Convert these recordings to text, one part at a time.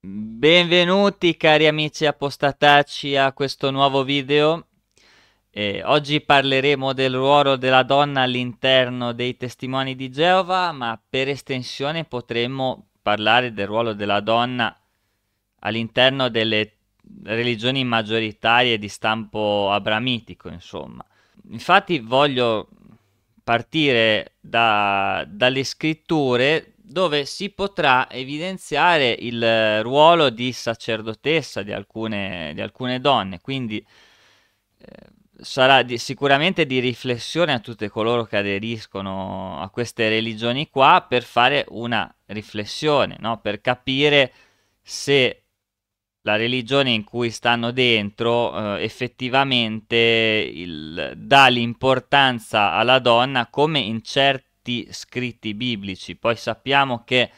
Benvenuti cari amici apostatacci a questo nuovo video. Eh, oggi parleremo del ruolo della donna all'interno dei testimoni di Geova, ma per estensione potremmo parlare del ruolo della donna all'interno delle religioni maggioritarie di stampo abramitico, insomma. Infatti voglio partire da, dalle scritture dove si potrà evidenziare il eh, ruolo di sacerdotessa di alcune, di alcune donne, quindi eh, sarà di, sicuramente di riflessione a tutti coloro che aderiscono a queste religioni qua per fare una riflessione, no? per capire se la religione in cui stanno dentro eh, effettivamente il, dà l'importanza alla donna come in certi questi scritti biblici. Poi sappiamo che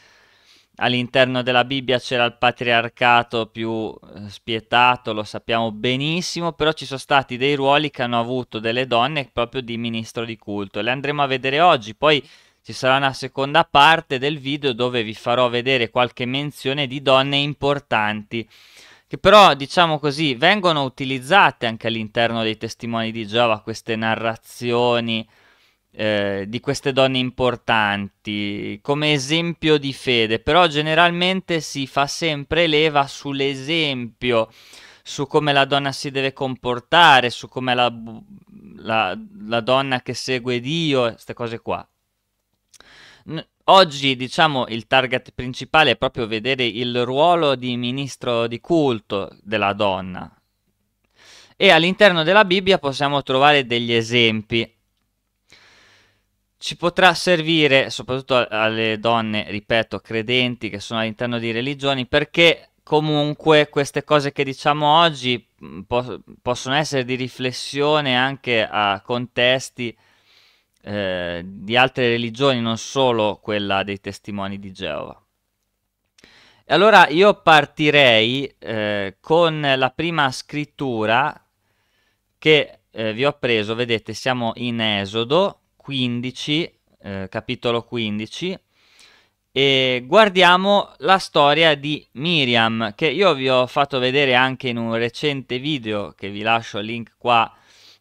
all'interno della Bibbia c'era il patriarcato più eh, spietato, lo sappiamo benissimo, però ci sono stati dei ruoli che hanno avuto delle donne proprio di ministro di culto. Le andremo a vedere oggi, poi ci sarà una seconda parte del video dove vi farò vedere qualche menzione di donne importanti che però diciamo così vengono utilizzate anche all'interno dei testimoni di Giova queste narrazioni eh, di queste donne importanti come esempio di fede, però generalmente si fa sempre leva sull'esempio, su come la donna si deve comportare, su come la, la, la donna che segue Dio, queste cose qua. N- Oggi, diciamo, il target principale è proprio vedere il ruolo di ministro di culto della donna. E all'interno della Bibbia possiamo trovare degli esempi ci potrà servire soprattutto alle donne, ripeto, credenti che sono all'interno di religioni, perché comunque queste cose che diciamo oggi mm, po- possono essere di riflessione anche a contesti eh, di altre religioni, non solo quella dei testimoni di Geova. allora io partirei eh, con la prima scrittura che eh, vi ho preso, vedete siamo in Esodo, 15, eh, capitolo 15, e guardiamo la storia di Miriam, che io vi ho fatto vedere anche in un recente video, che vi lascio il link qua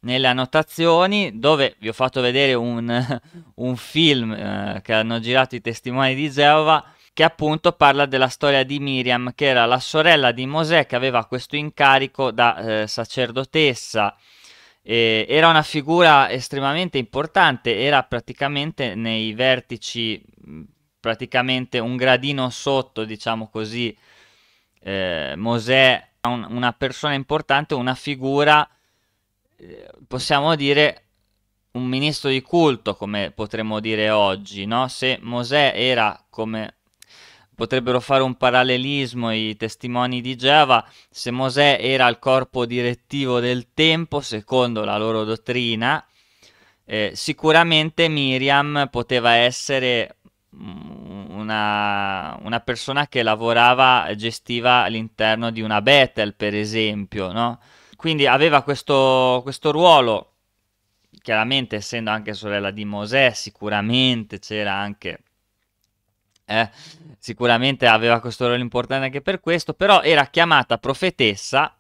nelle annotazioni, dove vi ho fatto vedere un, un film eh, che hanno girato i testimoni di Geova, che appunto parla della storia di Miriam, che era la sorella di Mosè che aveva questo incarico da eh, sacerdotessa, eh, era una figura estremamente importante, era praticamente nei vertici, praticamente un gradino sotto, diciamo così, eh, Mosè, un, una persona importante, una figura, eh, possiamo dire, un ministro di culto, come potremmo dire oggi, no? Se Mosè era come potrebbero fare un parallelismo i testimoni di Geova, se Mosè era il corpo direttivo del tempo, secondo la loro dottrina, eh, sicuramente Miriam poteva essere mm, una, una, persona che lavorava, e gestiva all'interno di una Bethel, per esempio, no? Quindi aveva questo, questo ruolo, chiaramente essendo anche sorella di Mosè, sicuramente c'era anche... Eh, sicuramente aveva questo ruolo importante anche per questo, però era chiamata profetessa,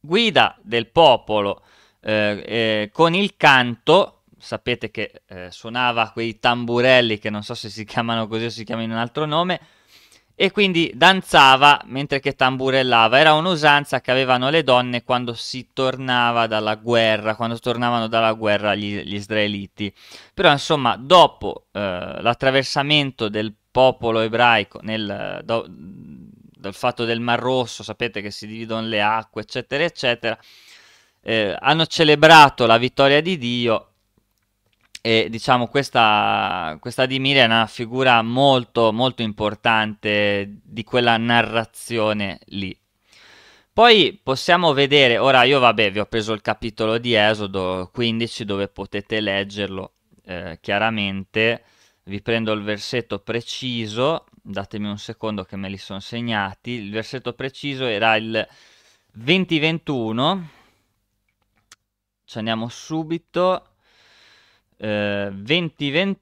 guida del popolo eh, eh, con il canto, sapete che eh, suonava quei tamburelli che non so se si chiamano così o si chiamano in un altro nome, e quindi danzava mentre che tamburellava. Era un'usanza che avevano le donne quando si tornava dalla guerra, quando tornavano dalla guerra gli, gli israeliti. Però insomma, dopo eh, l'attraversamento del popolo ebraico nel, do, dal fatto del Mar Rosso, sapete che si dividono le acque, eccetera, eccetera, eh, hanno celebrato la vittoria di Dio e diciamo questa, questa di Mira è una figura molto, molto importante di quella narrazione lì. Poi possiamo vedere, ora io vabbè vi ho preso il capitolo di Esodo 15 dove potete leggerlo eh, chiaramente, vi prendo il versetto preciso, datemi un secondo che me li sono segnati, il versetto preciso era il 20-21, ci andiamo subito, eh, 20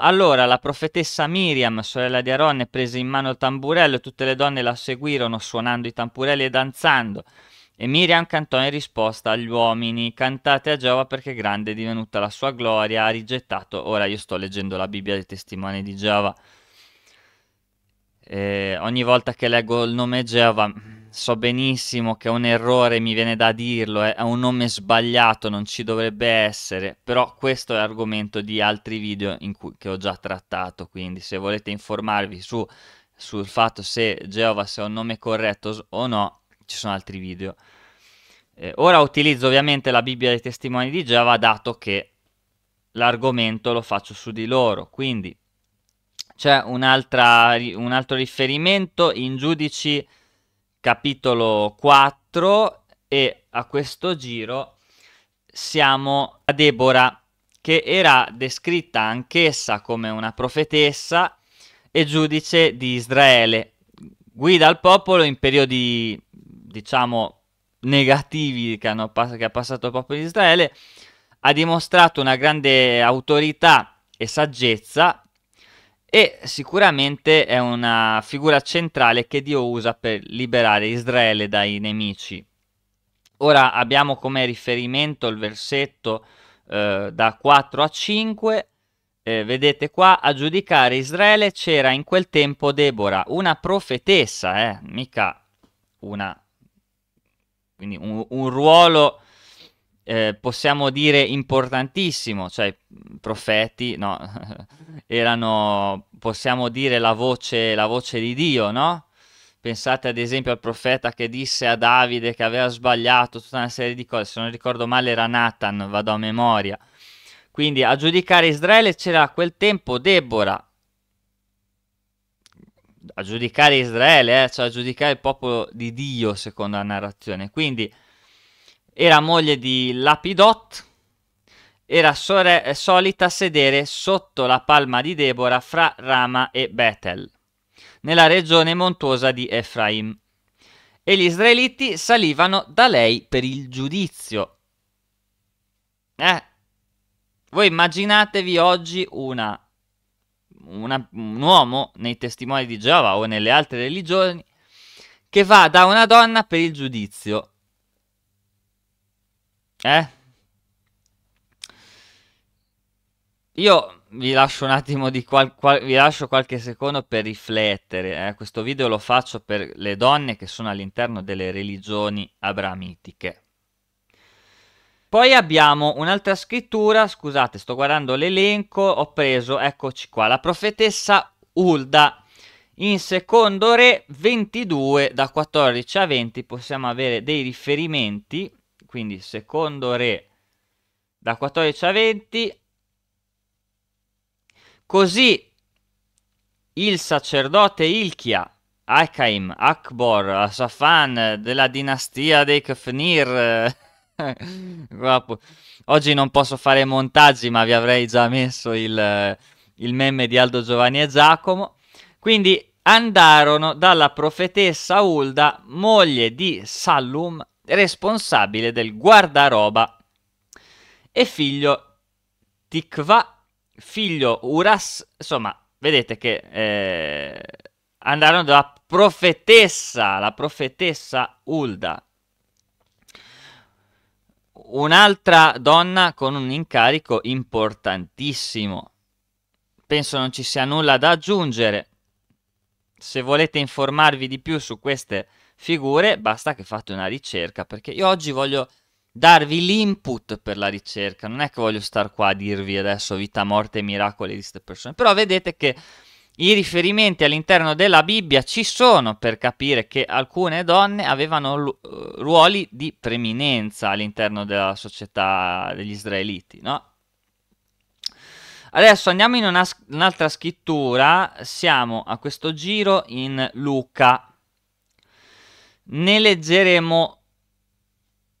allora la profetessa Miriam, sorella di Aronne, prese in mano il tamburello e tutte le donne la seguirono suonando i tamburelli e danzando. E Miriam cantò in risposta agli uomini, cantate a Geova perché grande è divenuta la sua gloria, ha rigettato, ora io sto leggendo la Bibbia dei testimoni di Geova, eh, ogni volta che leggo il nome Geova so benissimo che è un errore, mi viene da dirlo, eh, è un nome sbagliato, non ci dovrebbe essere, però questo è argomento di altri video cui, che ho già trattato, quindi se volete informarvi su, sul fatto se Geova sia un nome corretto o no, ci sono altri video. Eh, ora utilizzo ovviamente la Bibbia dei testimoni di Giova, dato che l'argomento lo faccio su di loro. Quindi c'è un, un altro riferimento in Giudici capitolo 4 e a questo giro siamo a Debora che era descritta anch'essa come una profetessa e giudice di Israele. Guida il popolo in periodi diciamo, negativi che, hanno, che ha passato il popolo di Israele, ha dimostrato una grande autorità e saggezza e sicuramente è una figura centrale che Dio usa per liberare Israele dai nemici. Ora abbiamo come riferimento il versetto eh, da 4 a 5, eh, vedete qua, a giudicare Israele c'era in quel tempo Debora, una profetessa, eh, mica una quindi un, un ruolo eh, possiamo dire importantissimo, cioè i profeti no? erano, possiamo dire, la voce, la voce di Dio, no? Pensate ad esempio al profeta che disse a Davide che aveva sbagliato tutta una serie di cose, se non ricordo male era Nathan, vado a memoria. Quindi a giudicare Israele c'era a quel tempo Deborah, a giudicare Israele, eh, cioè a giudicare il popolo di Dio secondo la narrazione. Quindi era moglie di Lapidot, era sore- eh, solita sedere sotto la palma di Deborah fra Rama e Betel, nella regione montuosa di Efraim. E gli israeliti salivano da lei per il giudizio. Eh, voi immaginatevi oggi una una, un uomo nei testimoni di Geova o nelle altre religioni che va da una donna per il giudizio. Eh? Io vi lascio un attimo di qual, qual, vi lascio qualche secondo per riflettere. Eh? Questo video lo faccio per le donne che sono all'interno delle religioni abramitiche. Poi abbiamo un'altra scrittura, scusate, sto guardando l'elenco, ho preso, eccoci qua, la profetessa Ulda. In secondo re 22, da 14 a 20 possiamo avere dei riferimenti, quindi secondo re da 14 a 20. Così il sacerdote Ilchia, Achaim, Akbor, Safan della dinastia dei Kfnir... Eh, Oggi non posso fare montaggi, ma vi avrei già messo il, il meme di Aldo Giovanni e Giacomo. Quindi andarono dalla profetessa Ulda, moglie di Sallum, responsabile del guardaroba, e figlio Tikva, figlio Uras. Insomma, vedete che eh, andarono dalla profetessa, la profetessa Ulda Un'altra donna con un incarico importantissimo. Penso non ci sia nulla da aggiungere. Se volete informarvi di più su queste figure, basta che fate una ricerca, perché io oggi voglio darvi l'input per la ricerca. Non è che voglio star qua a dirvi adesso vita, morte e miracoli di queste persone. Però vedete che i riferimenti all'interno della Bibbia ci sono per capire che alcune donne avevano eh, ruoli di preminenza all'interno della società degli israeliti, no? Adesso andiamo in una, un'altra scrittura, siamo a questo giro in Luca. Ne leggeremo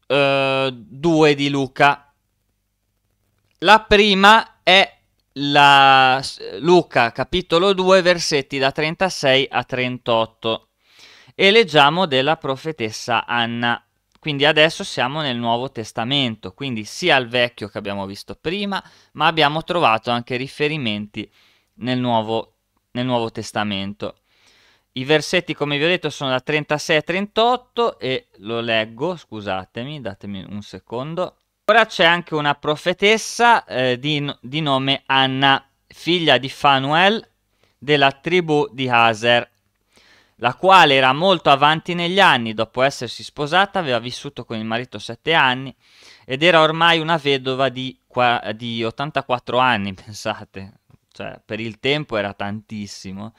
eh, due di Luca. La prima è la, Luca capitolo 2 versetti da 36 a 38 e leggiamo della profetessa Anna. Quindi adesso siamo nel Nuovo Testamento, quindi sia al vecchio che abbiamo visto prima, ma abbiamo trovato anche riferimenti nel Nuovo, nel Nuovo Testamento. I versetti, come vi ho detto, sono da 36 a 38 e lo leggo, scusatemi, datemi un secondo. Ora c'è anche una profetessa eh, di, di nome Anna, figlia di Fanuel della tribù di Hazer, la quale era molto avanti negli anni, dopo essersi sposata aveva vissuto con il marito sette anni ed era ormai una vedova di, di 84 anni, pensate, cioè per il tempo era tantissimo.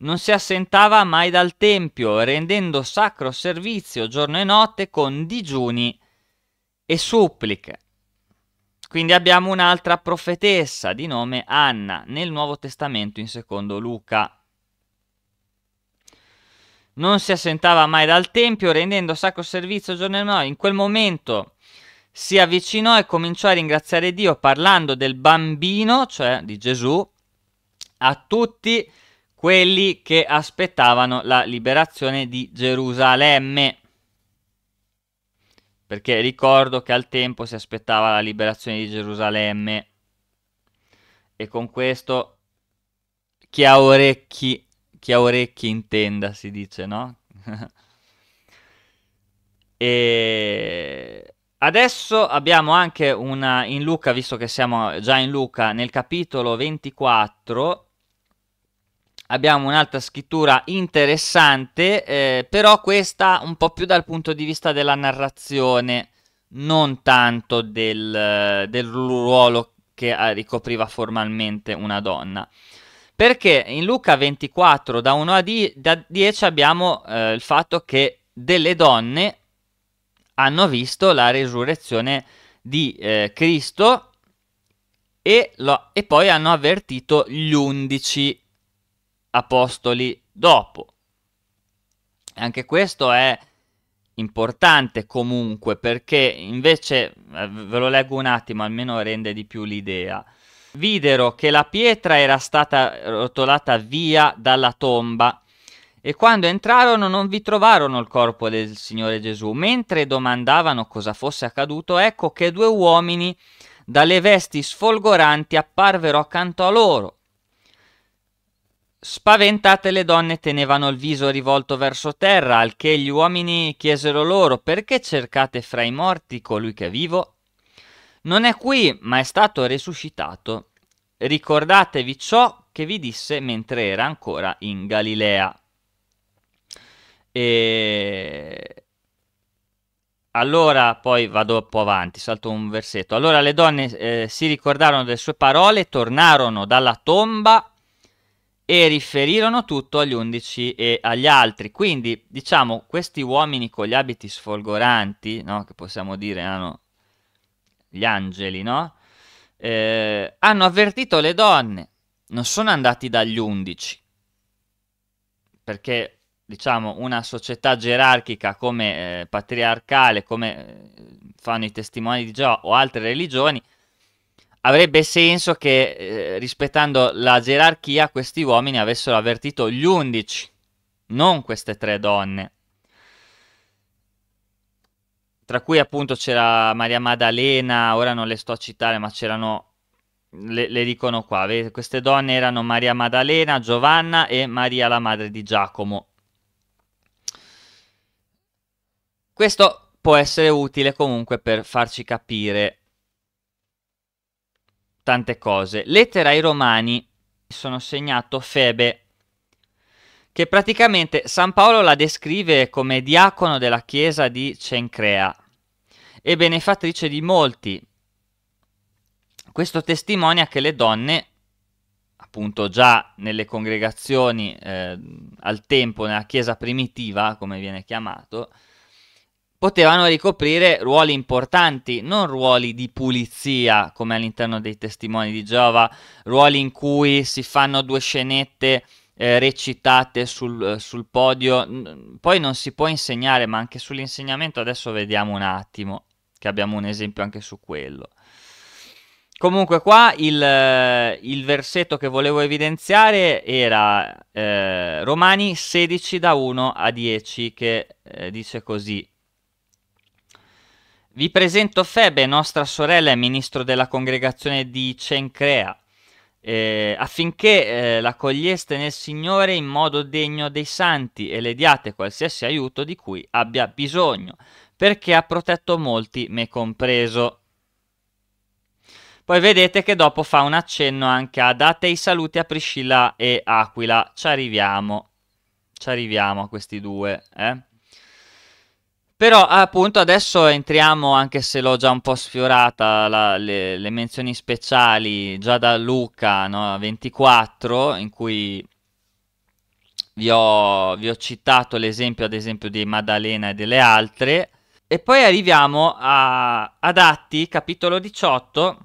Non si assentava mai dal tempio, rendendo sacro servizio giorno e notte con digiuni e suppliche. Quindi abbiamo un'altra profetessa di nome Anna nel Nuovo Testamento in secondo Luca. Non si assentava mai dal Tempio, rendendo sacro servizio giorno e notte. In quel momento si avvicinò e cominciò a ringraziare Dio parlando del bambino, cioè di Gesù, a tutti quelli che aspettavano la liberazione di Gerusalemme perché ricordo che al tempo si aspettava la liberazione di Gerusalemme e con questo chi ha orecchi, chi ha orecchi intenda, si dice, no? e adesso abbiamo anche una in Luca, visto che siamo già in Luca, nel capitolo 24 abbiamo un'altra scrittura interessante, eh, però questa un po' più dal punto di vista della narrazione, non tanto del, del ruolo che eh, ricopriva formalmente una donna. Perché in Luca 24 da 1 a di, da 10 abbiamo eh, il fatto che delle donne hanno visto la resurrezione di eh, Cristo e, lo, e poi hanno avvertito gli undici apostoli dopo. Anche questo è importante comunque perché invece, eh, ve lo leggo un attimo, almeno rende di più l'idea. Videro che la pietra era stata rotolata via dalla tomba e quando entrarono non vi trovarono il corpo del Signore Gesù. Mentre domandavano cosa fosse accaduto, ecco che due uomini dalle vesti sfolgoranti apparvero accanto a loro. Spaventate le donne tenevano il viso rivolto verso terra, al che gli uomini chiesero loro perché cercate fra i morti colui che è vivo? Non è qui, ma è stato resuscitato. Ricordatevi ciò che vi disse mentre era ancora in Galilea. E... Allora, poi vado un po' avanti, salto un versetto. Allora le donne eh, si ricordarono delle sue parole, tornarono dalla tomba e riferirono tutto agli undici e agli altri. Quindi, diciamo, questi uomini con gli abiti sfolgoranti, no? che possiamo dire hanno gli angeli, no? eh, hanno avvertito le donne, non sono andati dagli undici, perché diciamo una società gerarchica come eh, patriarcale, come eh, fanno i testimoni di Gio o altre religioni, avrebbe senso che eh, rispettando la gerarchia questi uomini avessero avvertito gli undici, non queste tre donne. Tra cui appunto c'era Maria Maddalena, ora non le sto a citare, ma c'erano, le, le dicono qua, vedete? queste donne erano Maria Maddalena, Giovanna e Maria la madre di Giacomo. Questo può essere utile comunque per farci capire tante cose. Lettera ai Romani, sono segnato Febe, che praticamente San Paolo la descrive come diacono della chiesa di Cencrea e benefattrice di molti. Questo testimonia che le donne, appunto già nelle congregazioni eh, al tempo, nella chiesa primitiva, come viene chiamato, potevano ricoprire ruoli importanti, non ruoli di pulizia come all'interno dei testimoni di Giova, ruoli in cui si fanno due scenette eh, recitate sul, sul podio, poi non si può insegnare, ma anche sull'insegnamento adesso vediamo un attimo, che abbiamo un esempio anche su quello. Comunque qua il, eh, il, versetto che volevo evidenziare era eh, Romani 16 da 1 a 10 che eh, dice così vi presento Febe, nostra sorella e ministro della congregazione di Cencrea, eh, affinché eh, l'accoglieste nel Signore in modo degno dei santi e le diate qualsiasi aiuto di cui abbia bisogno, perché ha protetto molti, me compreso. Poi vedete che dopo fa un accenno anche a date i saluti a Priscilla e Aquila. Ci arriviamo, ci arriviamo a questi due, eh? Però appunto adesso entriamo, anche se l'ho già un po' sfiorata, la, le, le, menzioni speciali già da Luca no? 24, in cui vi ho, vi ho citato l'esempio ad esempio di Maddalena e delle altre. E poi arriviamo a, ad Atti, capitolo 18,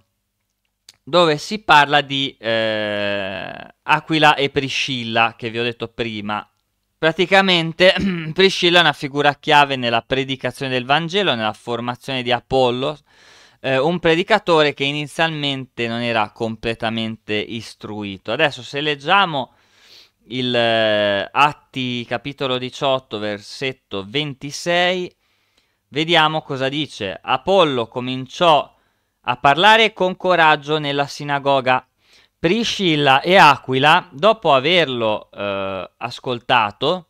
dove si parla di eh, Aquila e Priscilla, che vi ho detto prima. Praticamente Priscilla è una figura chiave nella predicazione del Vangelo, nella formazione di Apollo, eh, un predicatore che inizialmente non era completamente istruito. Adesso se leggiamo il eh, Atti capitolo 18 versetto 26 vediamo cosa dice. Apollo cominciò a parlare con coraggio nella sinagoga Priscilla e Aquila, dopo averlo eh, ascoltato,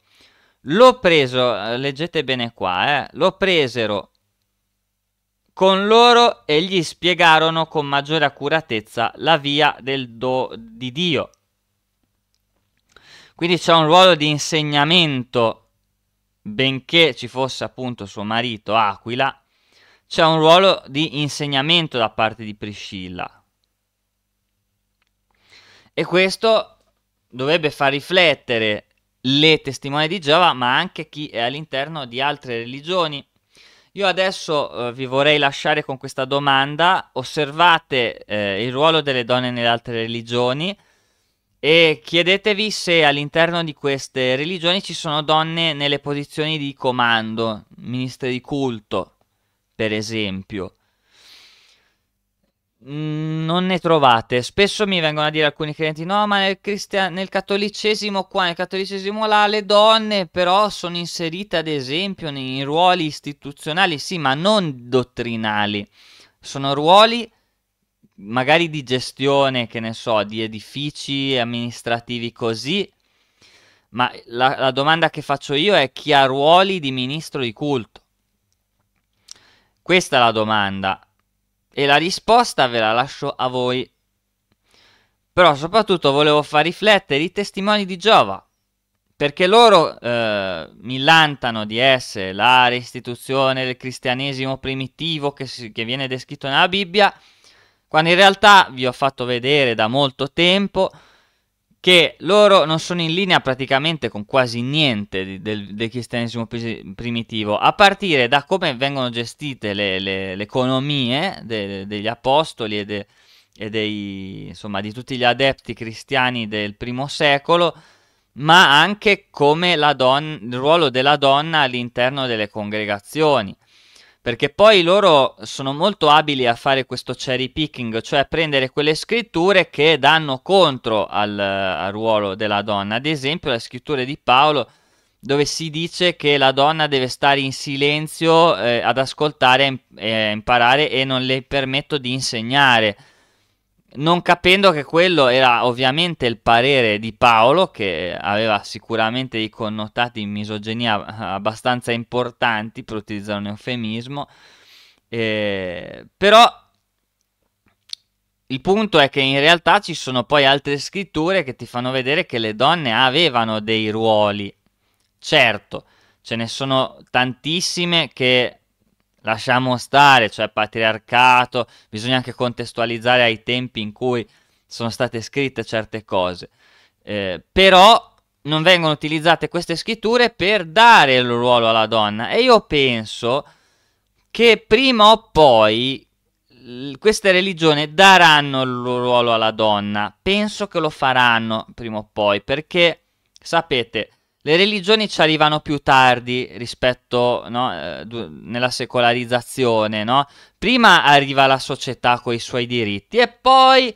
lo preso, eh, leggete bene qua, eh, lo presero con loro e gli spiegarono con maggiore accuratezza la via del do, di Dio. Quindi c'è un ruolo di insegnamento, benché ci fosse appunto suo marito Aquila, c'è un ruolo di insegnamento da parte di Priscilla, e questo dovrebbe far riflettere le testimoni di Giova, ma anche chi è all'interno di altre religioni. Io adesso eh, vi vorrei lasciare con questa domanda, osservate eh, il ruolo delle donne nelle altre religioni e chiedetevi se all'interno di queste religioni ci sono donne nelle posizioni di comando, ministri di culto, per esempio. Mm, non ne trovate. Spesso mi vengono a dire alcuni credenti: no, ma nel, cristian- nel cattolicesimo qua, nel cattolicesimo là, le donne però sono inserite ad esempio nei ruoli istituzionali, sì, ma non dottrinali. Sono ruoli magari di gestione, che ne so, di edifici amministrativi così. Ma la, la domanda che faccio io è chi ha ruoli di ministro di culto? Questa è la domanda e la risposta ve la lascio a voi. Però soprattutto volevo far riflettere i testimoni di Giova, perché loro eh, millantano di essere la restituzione del cristianesimo primitivo che, si, che viene descritto nella Bibbia, quando in realtà vi ho fatto vedere da molto tempo che loro non sono in linea praticamente con quasi niente di, del, del, cristianesimo primitivo, a partire da come vengono gestite le, le, le economie de, degli apostoli e, de, e dei, insomma, di tutti gli adepti cristiani del primo secolo, ma anche come don- il ruolo della donna all'interno delle congregazioni perché poi loro sono molto abili a fare questo cherry picking, cioè a prendere quelle scritture che danno contro al, al ruolo della donna. Ad esempio, la scrittura di Paolo dove si dice che la donna deve stare in silenzio eh, ad ascoltare e eh, imparare e non le permetto di insegnare non capendo che quello era ovviamente il parere di Paolo, che aveva sicuramente dei connotati in misoginia abbastanza importanti, per utilizzare un eufemismo, eh, però il punto è che in realtà ci sono poi altre scritture che ti fanno vedere che le donne avevano dei ruoli, certo, ce ne sono tantissime che lasciamo stare, cioè patriarcato, bisogna anche contestualizzare ai tempi in cui sono state scritte certe cose. Eh, però non vengono utilizzate queste scritture per dare il ruolo alla donna e io penso che prima o poi queste religioni daranno il ruolo alla donna. Penso che lo faranno prima o poi perché sapete le religioni ci arrivano più tardi rispetto no, eh, nella secolarizzazione, no? Prima arriva la società con i suoi diritti e poi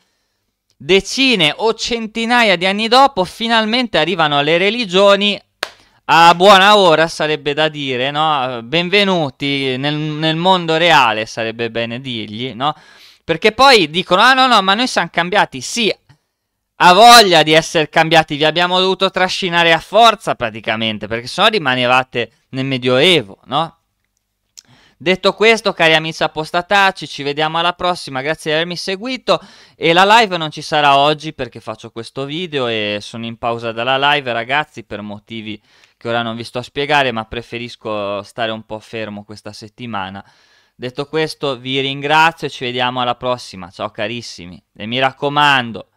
decine o centinaia di anni dopo finalmente arrivano le religioni a buona ora sarebbe da dire, no? Benvenuti nel, nel, mondo reale, sarebbe bene dirgli, no? Perché poi dicono, ah no no, ma noi siamo cambiati, sì, ha voglia di essere cambiati, vi abbiamo dovuto trascinare a forza praticamente, perché sennò rimanevate nel Medioevo, no? Detto questo, cari amici apostataci, ci vediamo alla prossima, grazie di avermi seguito e la live non ci sarà oggi perché faccio questo video e sono in pausa dalla live ragazzi per motivi che ora non vi sto a spiegare ma preferisco stare un po' fermo questa settimana. Detto questo vi ringrazio e ci vediamo alla prossima, ciao carissimi e mi raccomando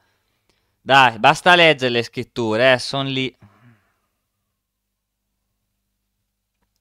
dai, basta leggere le scritture, eh, sono lì.